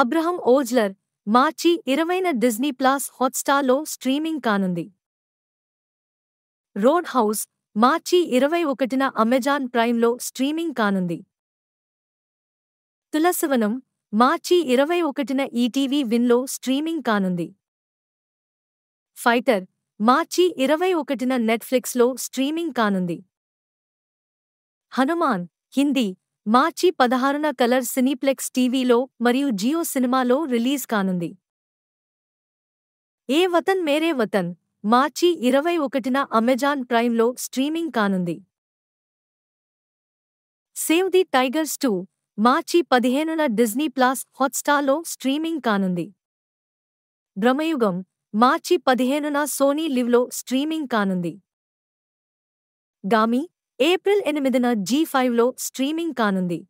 Abraham Ozler మార్చి ఇరవైన Disney plus హాట్స్టార్లో స్ట్రీమింగ్ కానుంది రోడ్ హౌస్ మార్చి ఇరవై ఒకటిన అమెజాన్ ప్రైమ్లో స్ట్రీమింగ్ కానుంది తులసవనం మార్చి ఇరవై ఒకటిన ఈటీవీ విన్లో స్ట్రీమింగ్ కానుంది ఫైటర్ మార్చి ఇరవై ఒకటిన నెట్ఫ్లిక్స్లో స్ట్రీమింగ్ కానుంది హనుమాన్ హిందీ మార్చి పదహారున కలర్ సినీప్లెక్స్ టీవీలో మరియు జియో సినిమాలో రిలీజ్ కానుంది ఏ వతన్ మేరే వతన్ మార్చి ఇరవై ఒకటిన అమెజాన్ ప్రైమ్లో స్ట్రీమింగ్ కానుంది సేవ్ ది టైగర్స్ టూ మార్చి పదిహేనున డిజ్నీ ప్లాస్ హాట్స్టార్లో స్ట్రీమింగ్ కానుంది భ్రమయుగం మార్చి పదిహేనున సోనీ లివ్లో స్ట్రీమింగ్ కానుంది గామి ఏప్రిల్ ఎనిమిదిన జీ ఫైవ్లో స్ట్రీమింగ్ కానుంది